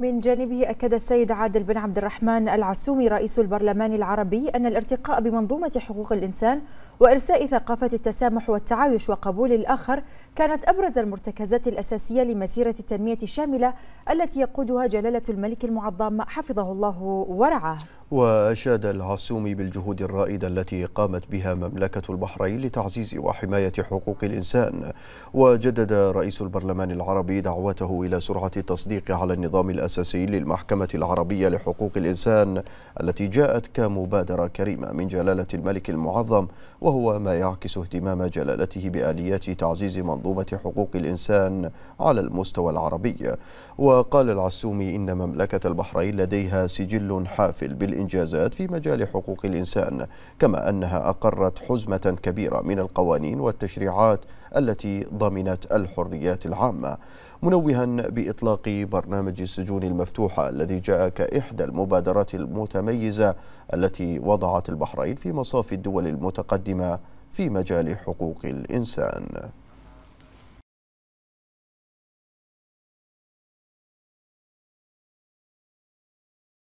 من جانبه أكد السيد عادل بن عبد الرحمن العسومي رئيس البرلمان العربي أن الارتقاء بمنظومة حقوق الإنسان وإرساء ثقافة التسامح والتعايش وقبول الآخر كانت أبرز المرتكزات الأساسية لمسيرة التنمية الشاملة التي يقودها جلالة الملك المعظم حفظه الله ورعاه وأشاد العسومي بالجهود الرائدة التي قامت بها مملكة البحرين لتعزيز وحماية حقوق الإنسان وجدد رئيس البرلمان العربي دعوته إلى سرعة التصديق على النظام الأساسي للمحكمة العربية لحقوق الإنسان التي جاءت كمبادرة كريمة من جلالة الملك المعظم وهو ما يعكس اهتمام جلالته بآليات تعزيز منظومة حقوق الإنسان على المستوى العربي وقال العسومي إن مملكة البحرين لديها سجل حافل بالإنسان والإنجازات في مجال حقوق الإنسان كما أنها أقرت حزمة كبيرة من القوانين والتشريعات التي ضمنت الحريات العامة منوها بإطلاق برنامج السجون المفتوحة الذي جاء كإحدى المبادرات المتميزة التي وضعت البحرين في مصاف الدول المتقدمة في مجال حقوق الإنسان